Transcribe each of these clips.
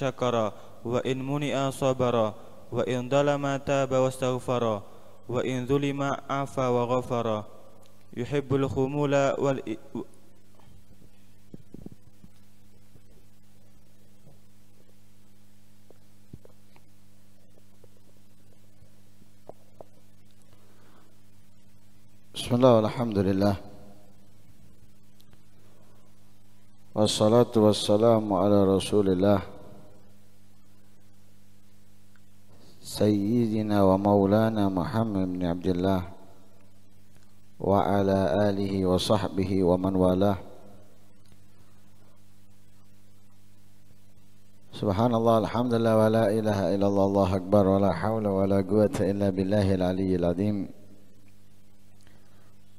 شكر وإن منئ صبر وإن ظلم تاب واستغفر وإن ظلم عفا وغفر يحب الخمول وال بسم الله والحمد لله والصلاة والسلام على رسول الله سيدنا ومولانا محمد بن عبد الله وعلى آله وصحبه ومن والاه سبحان الله الحمد لله ولا إله إلا الله الله أكبر ولا حول ولا قوة إلا بالله العلي العظيم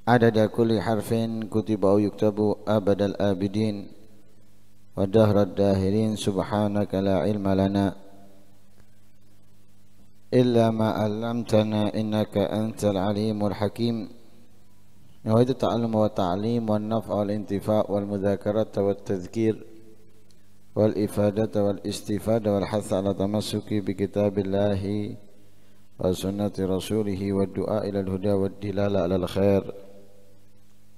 عدد كل حرف كتب أو يكتب أبد الآبدين ودهر الداهرين سبحانك لا علم لنا إلا ما علمتنا إنك أنت العليم الحكيم نريد التعلم والتعليم والنفع والانتفاع والمذاكرة والتذكير والإفادة والاستفادة والحث على تمسك بكتاب الله وسنة رسوله والدعاء إلى الهدى والدلالة على الخير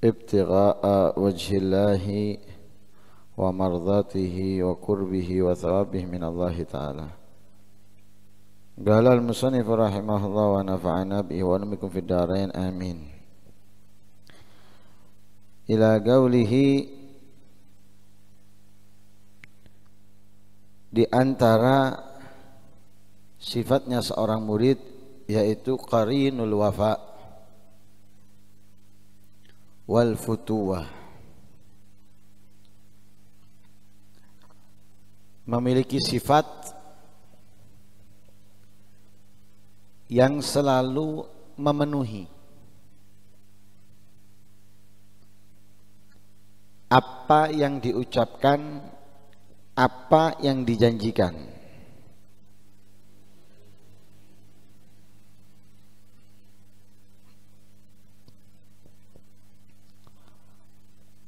ابتغاء وجه الله ومرضاته وقربه وثوابه من الله تعالى Qala al-musannif rahimahullah wa nafa'ana bihi wa nabikum fid darain amin. Ila gaulihi di antara sifatnya seorang murid yaitu qarinul wafa wal futuwa memiliki sifat yang selalu memenuhi apa yang diucapkan, apa yang dijanjikan.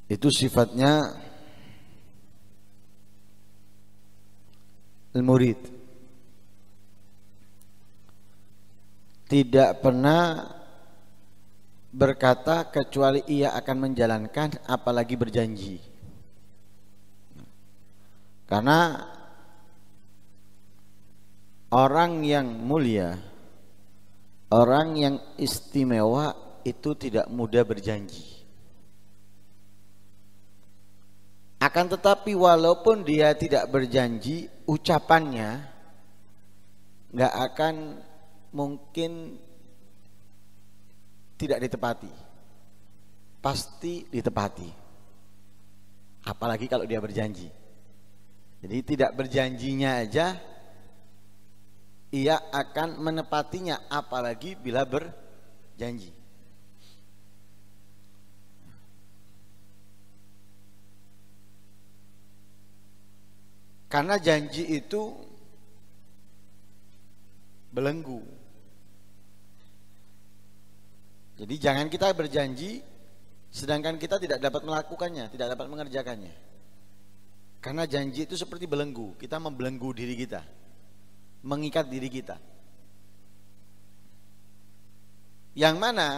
Itu sifatnya al-murid. tidak pernah berkata kecuali ia akan menjalankan apalagi berjanji karena orang yang mulia orang yang istimewa itu tidak mudah berjanji akan tetapi walaupun dia tidak berjanji ucapannya nggak akan mungkin tidak ditepati. Pasti ditepati. Apalagi kalau dia berjanji. Jadi tidak berjanjinya aja ia akan menepatinya apalagi bila berjanji. Karena janji itu belenggu. Jadi jangan kita berjanji sedangkan kita tidak dapat melakukannya, tidak dapat mengerjakannya. Karena janji itu seperti belenggu, kita membelenggu diri kita, mengikat diri kita. Yang mana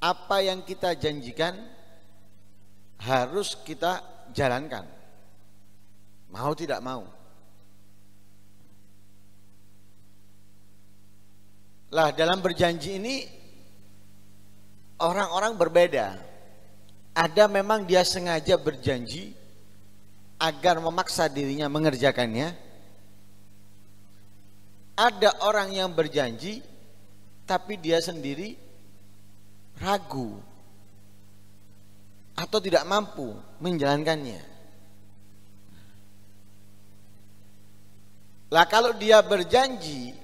apa yang kita janjikan harus kita jalankan. Mau tidak mau. Lah dalam berjanji ini orang-orang berbeda. Ada memang dia sengaja berjanji agar memaksa dirinya mengerjakannya. Ada orang yang berjanji tapi dia sendiri ragu atau tidak mampu menjalankannya. Lah kalau dia berjanji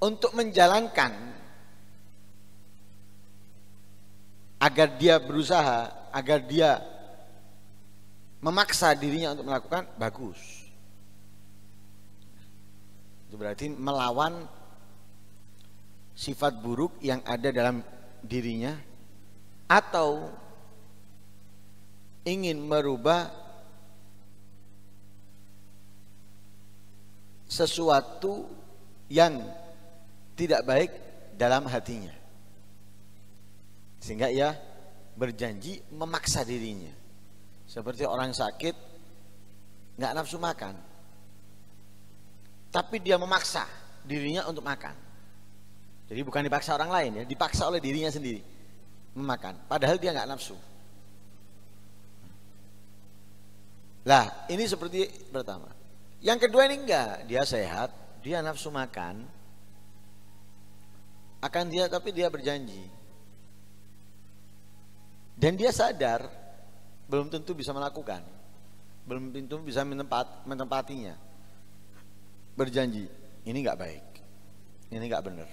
untuk menjalankan agar dia berusaha, agar dia memaksa dirinya untuk melakukan bagus. Itu berarti melawan sifat buruk yang ada dalam dirinya atau ingin merubah sesuatu yang tidak baik dalam hatinya. Sehingga ia berjanji memaksa dirinya. Seperti orang sakit nggak nafsu makan. Tapi dia memaksa dirinya untuk makan. Jadi bukan dipaksa orang lain ya, dipaksa oleh dirinya sendiri memakan. Padahal dia nggak nafsu. Lah, ini seperti pertama. Yang kedua ini enggak, dia sehat, dia nafsu makan, akan dia tapi dia berjanji dan dia sadar belum tentu bisa melakukan belum tentu bisa menempat, menempatinya berjanji ini nggak baik ini nggak benar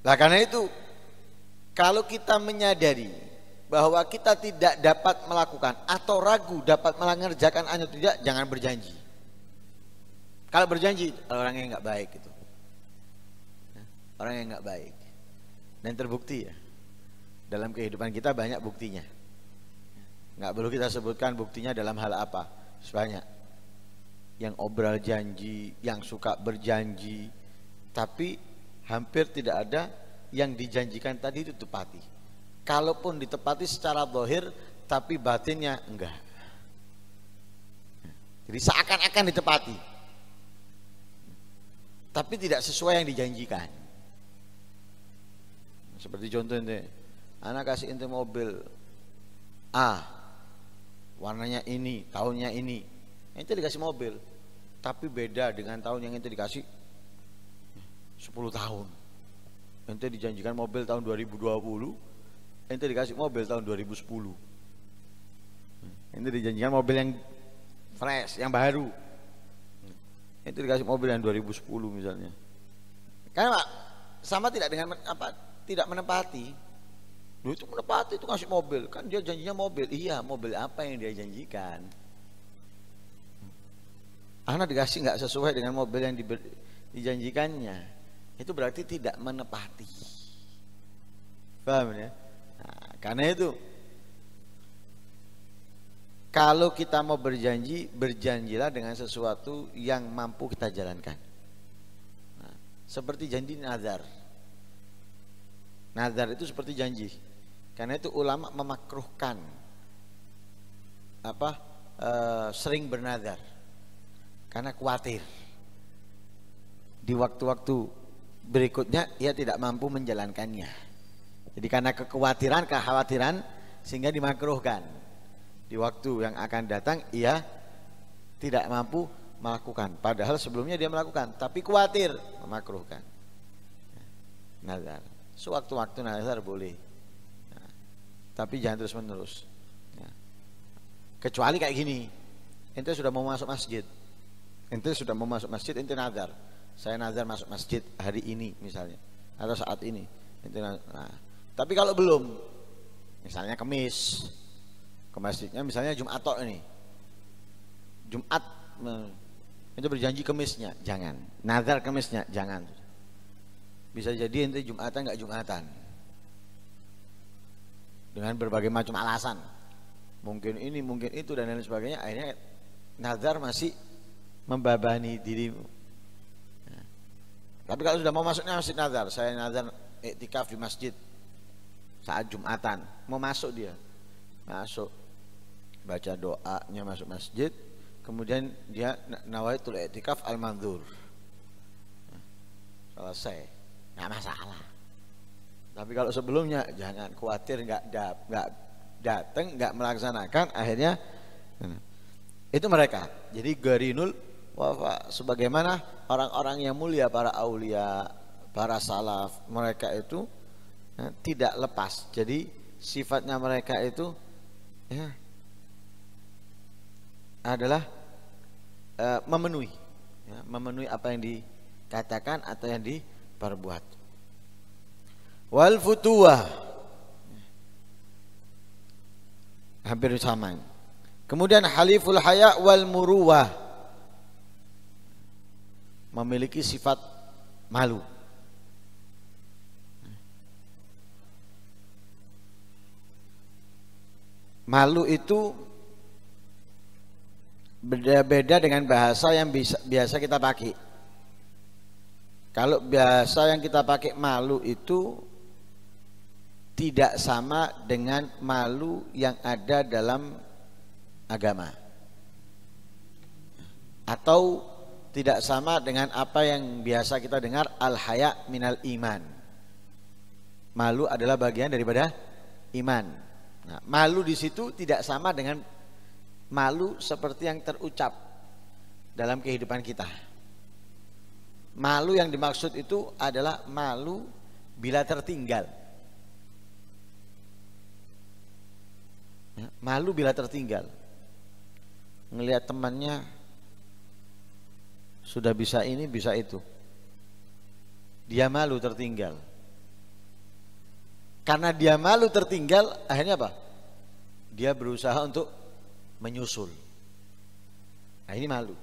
lah karena itu kalau kita menyadari bahwa kita tidak dapat melakukan atau ragu dapat mengerjakan atau tidak jangan berjanji kalau berjanji orangnya nggak baik itu orang yang nggak baik dan terbukti ya dalam kehidupan kita banyak buktinya nggak perlu kita sebutkan buktinya dalam hal apa sebanyak yang obral janji yang suka berjanji tapi hampir tidak ada yang dijanjikan tadi itu tepati kalaupun ditepati secara dohir tapi batinnya enggak jadi seakan-akan ditepati tapi tidak sesuai yang dijanjikan seperti contoh ini, anak kasih inti mobil A, warnanya ini, tahunnya ini. inti dikasih mobil, tapi beda dengan tahun yang inti dikasih 10 tahun. inti dijanjikan mobil tahun 2020, inti dikasih mobil tahun 2010. inti dijanjikan mobil yang fresh, yang baru. inti dikasih mobil yang 2010 misalnya. Karena sama tidak dengan apa tidak menepati Dulu itu menepati itu ngasih mobil Kan dia janjinya mobil Iya mobil apa yang dia janjikan Anak dikasih nggak sesuai dengan mobil yang diber, dijanjikannya Itu berarti tidak menepati Paham ya? Nah, karena itu kalau kita mau berjanji, berjanjilah dengan sesuatu yang mampu kita jalankan. Nah, seperti janji nazar. Nazar itu seperti janji. Karena itu ulama memakruhkan apa e, sering bernazar karena khawatir di waktu-waktu berikutnya ia tidak mampu menjalankannya. Jadi karena kekhawatiran, kekhawatiran sehingga dimakruhkan. Di waktu yang akan datang ia tidak mampu melakukan. Padahal sebelumnya dia melakukan, tapi khawatir memakruhkan. Nazar sewaktu-waktu nazar boleh ya. tapi jangan terus menerus ya. kecuali kayak gini ente sudah mau masuk masjid ente sudah mau masuk masjid ente nazar saya nazar masuk masjid hari ini misalnya atau saat ini ente nah tapi kalau belum misalnya kemis ke masjidnya misalnya Jumat atau ini Jumat itu berjanji kemisnya jangan nazar kemisnya jangan bisa jadi ente Jumatan nggak Jumatan. Dengan berbagai macam alasan. Mungkin ini, mungkin itu dan lain sebagainya. Akhirnya nazar masih membebani dirimu. Ya. Tapi kalau sudah mau masuknya masih nazar, saya nazar etikaf di masjid saat Jumatan, mau masuk dia. Masuk baca doanya masuk masjid, kemudian dia nawaitul iktikaf al mandur ya. Selesai nggak masalah tapi kalau sebelumnya jangan khawatir nggak nggak datang nggak melaksanakan akhirnya hmm. itu mereka jadi garinul wafa sebagaimana orang-orang yang mulia para aulia para salaf mereka itu ya, tidak lepas jadi sifatnya mereka itu ya, adalah uh, memenuhi ya, memenuhi apa yang dikatakan atau yang di perbuat wal futuwa hampir sama kemudian haliful haya wal muruwah memiliki sifat malu malu itu beda-beda dengan bahasa yang bisa, biasa kita pakai kalau biasa yang kita pakai malu itu tidak sama dengan malu yang ada dalam agama. Atau tidak sama dengan apa yang biasa kita dengar al-haya minal iman. Malu adalah bagian daripada iman. Nah, malu di situ tidak sama dengan malu seperti yang terucap dalam kehidupan kita. Malu yang dimaksud itu adalah malu bila tertinggal. Ya, malu bila tertinggal. Ngelihat temannya sudah bisa ini, bisa itu. Dia malu tertinggal. Karena dia malu tertinggal, akhirnya apa? Dia berusaha untuk menyusul. Nah, ini malu.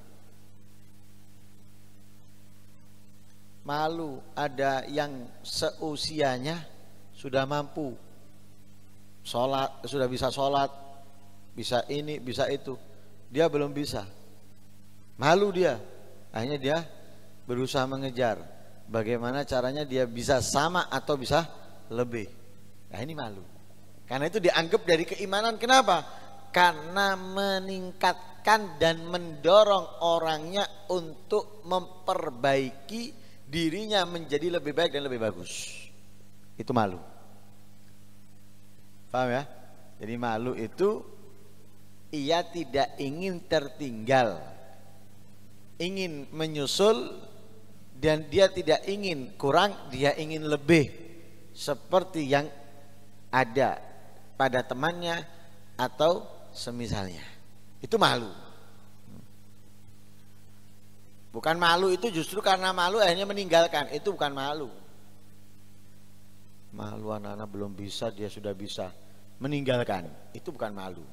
malu ada yang seusianya sudah mampu sholat sudah bisa sholat bisa ini bisa itu dia belum bisa malu dia akhirnya dia berusaha mengejar bagaimana caranya dia bisa sama atau bisa lebih nah ini malu karena itu dianggap dari keimanan kenapa karena meningkatkan dan mendorong orangnya untuk memperbaiki dirinya menjadi lebih baik dan lebih bagus. Itu malu. Paham ya? Jadi malu itu ia tidak ingin tertinggal. Ingin menyusul dan dia tidak ingin kurang, dia ingin lebih seperti yang ada pada temannya atau semisalnya. Itu malu. Bukan malu itu justru karena malu akhirnya meninggalkan. Itu bukan malu. Malu anak-anak belum bisa, dia sudah bisa meninggalkan. Itu bukan malu.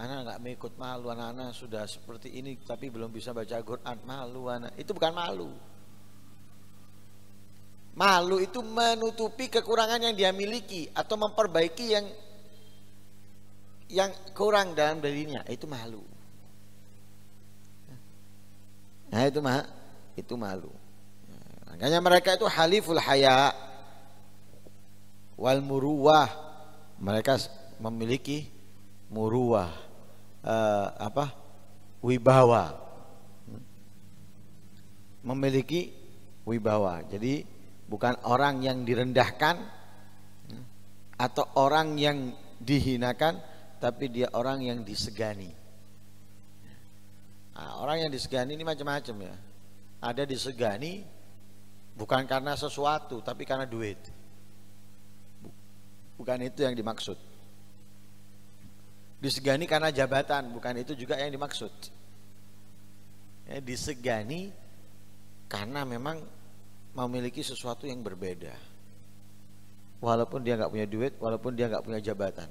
Anak nggak mengikut malu, anak-anak sudah seperti ini tapi belum bisa baca Quran. Malu anak. Itu bukan malu. Malu itu menutupi kekurangan yang dia miliki atau memperbaiki yang yang kurang dalam dirinya. Itu malu. Nah itu mah itu malu. Makanya mereka itu haliful haya wal muruwah. Mereka memiliki muruwah eh, apa? wibawa. Memiliki wibawa. Jadi bukan orang yang direndahkan hmm, atau orang yang dihinakan tapi dia orang yang disegani. Nah, orang yang disegani ini macam-macam ya. Ada disegani bukan karena sesuatu tapi karena duit. Bukan itu yang dimaksud. Disegani karena jabatan, bukan itu juga yang dimaksud. Ya, disegani karena memang memiliki sesuatu yang berbeda. Walaupun dia nggak punya duit, walaupun dia nggak punya jabatan,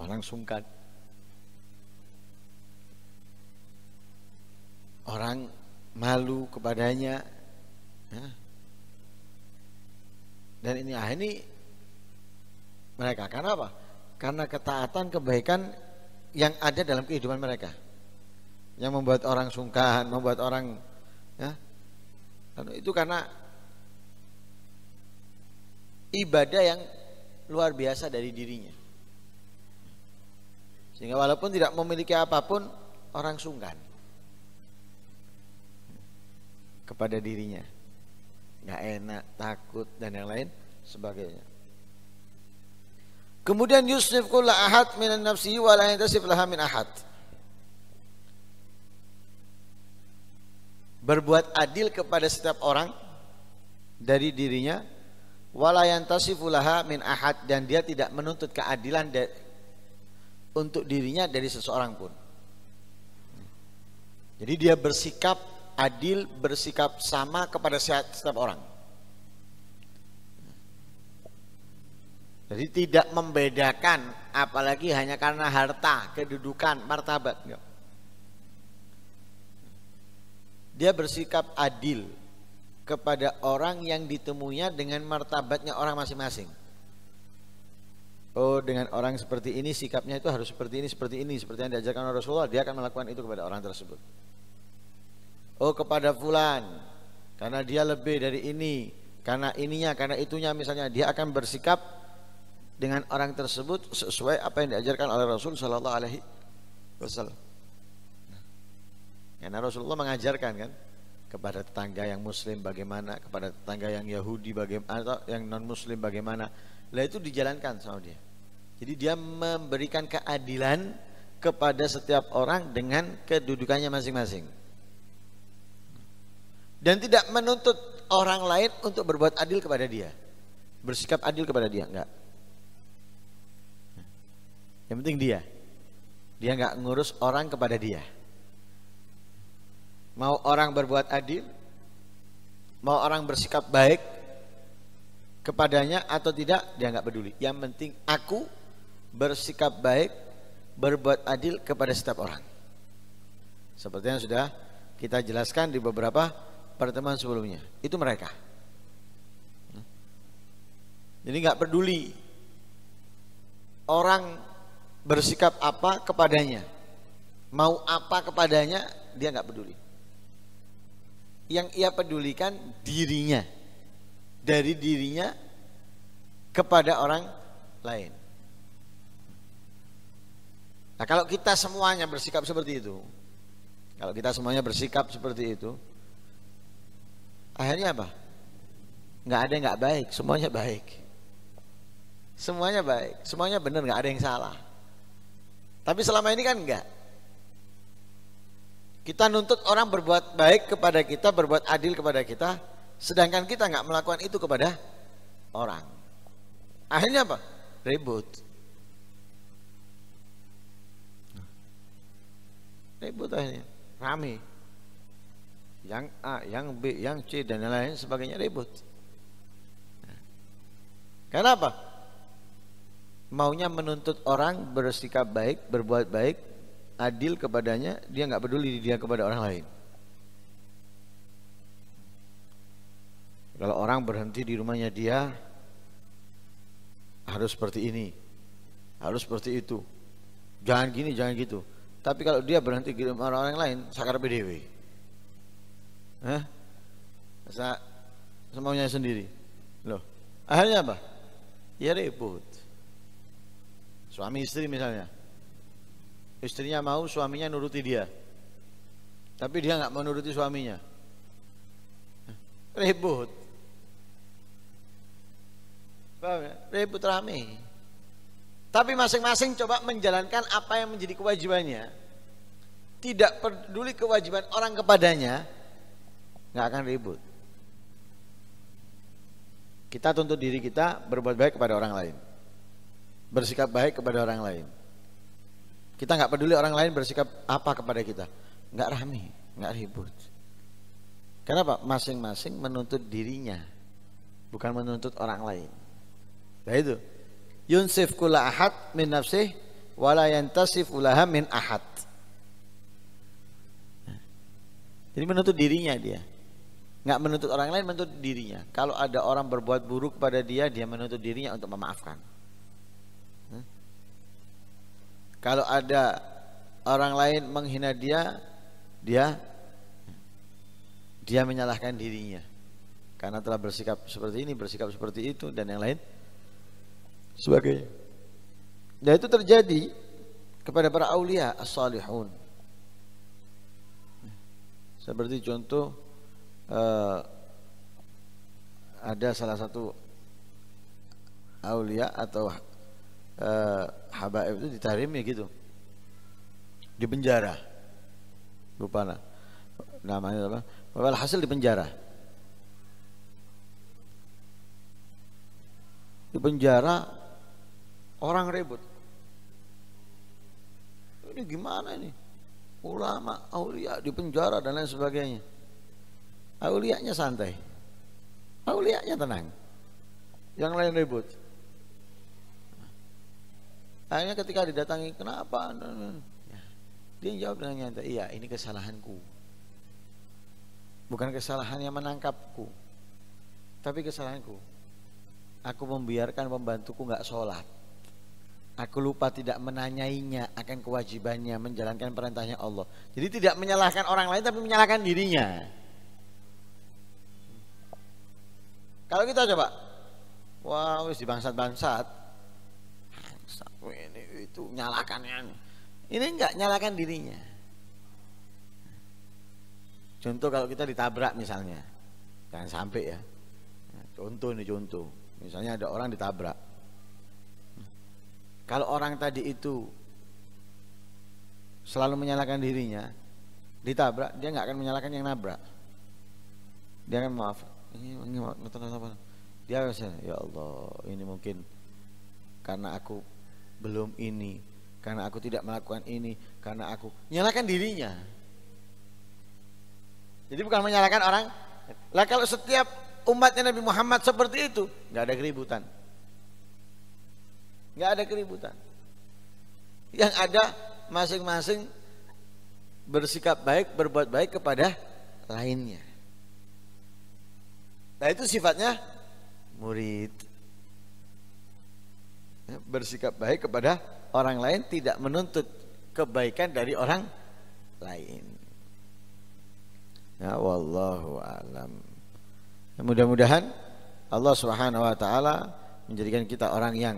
orang sungkan. orang malu kepadanya ya. dan ini ah ini mereka karena apa karena ketaatan kebaikan yang ada dalam kehidupan mereka yang membuat orang sungkan membuat orang ya itu karena ibadah yang luar biasa dari dirinya sehingga walaupun tidak memiliki apapun orang sungkan kepada dirinya nggak enak takut dan yang lain sebagainya kemudian Yusuf kula ahad minan nafsihi wa la yantasif laha min ahad berbuat adil kepada setiap orang dari dirinya wala yantasifu laha min ahad dan dia tidak menuntut keadilan untuk dirinya dari seseorang pun jadi dia bersikap adil bersikap sama kepada setiap orang. Jadi tidak membedakan apalagi hanya karena harta, kedudukan, martabat. Dia bersikap adil kepada orang yang ditemunya dengan martabatnya orang masing-masing. Oh dengan orang seperti ini sikapnya itu harus seperti ini, seperti ini, seperti yang diajarkan oleh Rasulullah dia akan melakukan itu kepada orang tersebut oh kepada fulan karena dia lebih dari ini, karena ininya, karena itunya misalnya dia akan bersikap dengan orang tersebut sesuai apa yang diajarkan oleh Rasul Shallallahu Alaihi Wasallam. Karena Rasulullah mengajarkan kan kepada tetangga yang Muslim bagaimana, kepada tetangga yang Yahudi bagaimana, atau yang non Muslim bagaimana. Lah itu dijalankan sama dia. Jadi dia memberikan keadilan kepada setiap orang dengan kedudukannya masing-masing dan tidak menuntut orang lain untuk berbuat adil kepada dia bersikap adil kepada dia enggak yang penting dia dia enggak ngurus orang kepada dia mau orang berbuat adil mau orang bersikap baik kepadanya atau tidak dia enggak peduli yang penting aku bersikap baik berbuat adil kepada setiap orang seperti yang sudah kita jelaskan di beberapa pertemuan sebelumnya itu mereka jadi nggak peduli orang bersikap apa kepadanya mau apa kepadanya dia nggak peduli yang ia pedulikan dirinya dari dirinya kepada orang lain. Nah, kalau kita semuanya bersikap seperti itu, kalau kita semuanya bersikap seperti itu, Akhirnya apa? Nggak ada yang nggak baik, semuanya baik. Semuanya baik, semuanya benar, nggak ada yang salah. Tapi selama ini kan enggak. Kita nuntut orang berbuat baik kepada kita, berbuat adil kepada kita, sedangkan kita nggak melakukan itu kepada orang. Akhirnya apa? Ribut. Ribut akhirnya, rame yang A, yang B, yang C dan lain-lain sebagainya ribut. Kenapa? Maunya menuntut orang bersikap baik, berbuat baik, adil kepadanya, dia nggak peduli dia kepada orang lain. Kalau orang berhenti di rumahnya dia harus seperti ini, harus seperti itu. Jangan gini, jangan gitu. Tapi kalau dia berhenti di rumah orang lain, sakar PDW. Hah? Sa semaunya sendiri. Loh, akhirnya apa? Ya ribut. Suami istri misalnya. Istrinya mau, suaminya nuruti dia. Tapi dia nggak mau nuruti suaminya. Ribut. Paham ya? rame. Tapi masing-masing coba menjalankan apa yang menjadi kewajibannya. Tidak peduli kewajiban orang kepadanya, nggak akan ribut. Kita tuntut diri kita berbuat baik kepada orang lain, bersikap baik kepada orang lain. Kita nggak peduli orang lain bersikap apa kepada kita, nggak rame, nggak ribut. Kenapa? Masing-masing menuntut dirinya, bukan menuntut orang lain. Nah itu. Yunsif kula ahad min nafsih wala yantasif ulaha min ahad. Nah. Jadi menuntut dirinya dia nggak menuntut orang lain menuntut dirinya kalau ada orang berbuat buruk pada dia dia menuntut dirinya untuk memaafkan hmm? kalau ada orang lain menghina dia dia dia menyalahkan dirinya karena telah bersikap seperti ini bersikap seperti itu dan yang lain sebagainya nah itu terjadi kepada para aulia as-salihun seperti contoh eh, ada salah satu aulia atau eh, habaib itu ya gitu di penjara lupa nah. namanya apa hasil di penjara di penjara orang ribut ini gimana ini ulama aulia di penjara dan lain sebagainya Aulianya santai. Aulianya tenang. Yang lain ribut. Akhirnya ketika didatangi, kenapa? Dia jawab dengan nyata, iya ini kesalahanku. Bukan kesalahan yang menangkapku. Tapi kesalahanku. Aku membiarkan pembantuku nggak sholat. Aku lupa tidak menanyainya akan kewajibannya menjalankan perintahnya Allah. Jadi tidak menyalahkan orang lain tapi menyalahkan dirinya. Kalau kita coba, wah wow, wis dibangsat-bangsat. bangsat Ini itu nyalakan yang ini nggak nyalakan dirinya. Contoh kalau kita ditabrak misalnya, jangan sampai ya. Contoh ini contoh, misalnya ada orang ditabrak. Kalau orang tadi itu selalu menyalakan dirinya, ditabrak, dia nggak akan menyalakan yang nabrak. Dia akan maaf, ini dia misalnya ya Allah ini mungkin karena aku belum ini karena aku tidak melakukan ini karena aku nyalakan dirinya jadi bukan menyalahkan orang lah kalau setiap umatnya Nabi Muhammad seperti itu nggak ada keributan nggak ada keributan yang ada masing-masing bersikap baik berbuat baik kepada lainnya Nah itu sifatnya murid. Ya, bersikap baik kepada orang lain tidak menuntut kebaikan dari orang lain. Ya wallahu alam. Ya, mudah-mudahan Allah Subhanahu wa taala menjadikan kita orang yang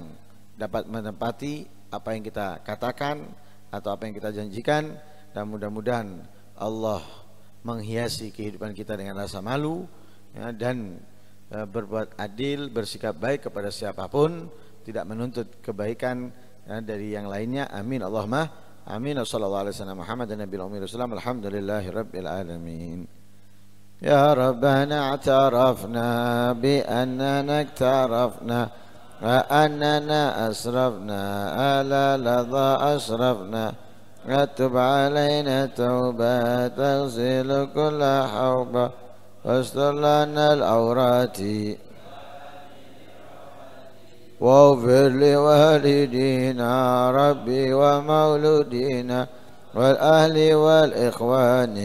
dapat menempati apa yang kita katakan atau apa yang kita janjikan dan mudah-mudahan Allah menghiasi kehidupan kita dengan rasa malu ya, dan e, berbuat adil, bersikap baik kepada siapapun, tidak menuntut kebaikan ya, dari yang lainnya. Amin Allahumma amin. Wassallallahu alaihi Muhammad dan Nabi Wasallam. Alhamdulillahirabbil alamin. يا ربنا اعترفنا بأننا اكترفنا وأننا أسرفنا ألا لظى أسرفنا وتب علينا واستر لنا العورات واغفر لوالدينا ربي ومولودينا والأهل والإخوان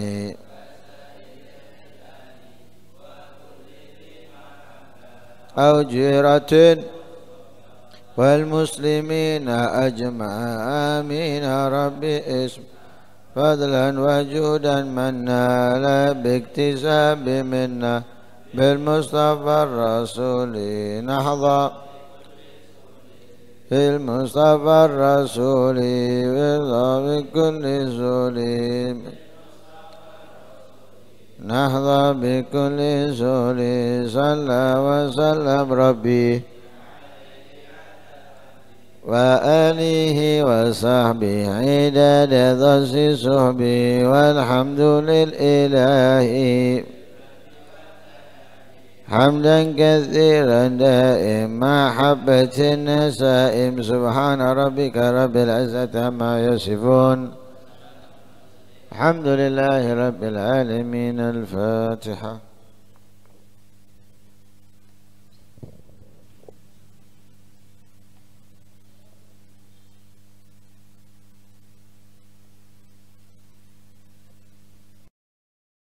أو جيرة والمسلمين أجمعين ربي اسم فضلا وجودا من نال باكتساب منا بالمصطفى الرسول نحظى في المصطفى الرسول برضا بكل سليم نحظى بكل سليم صلى وسلم ربي وآله وصحبه عداد ضرس صحبه والحمد للإله حمدا كثيرا دائما حبة النسائم سبحان ربك رب العزة ما يصفون الحمد لله رب العالمين الفاتحة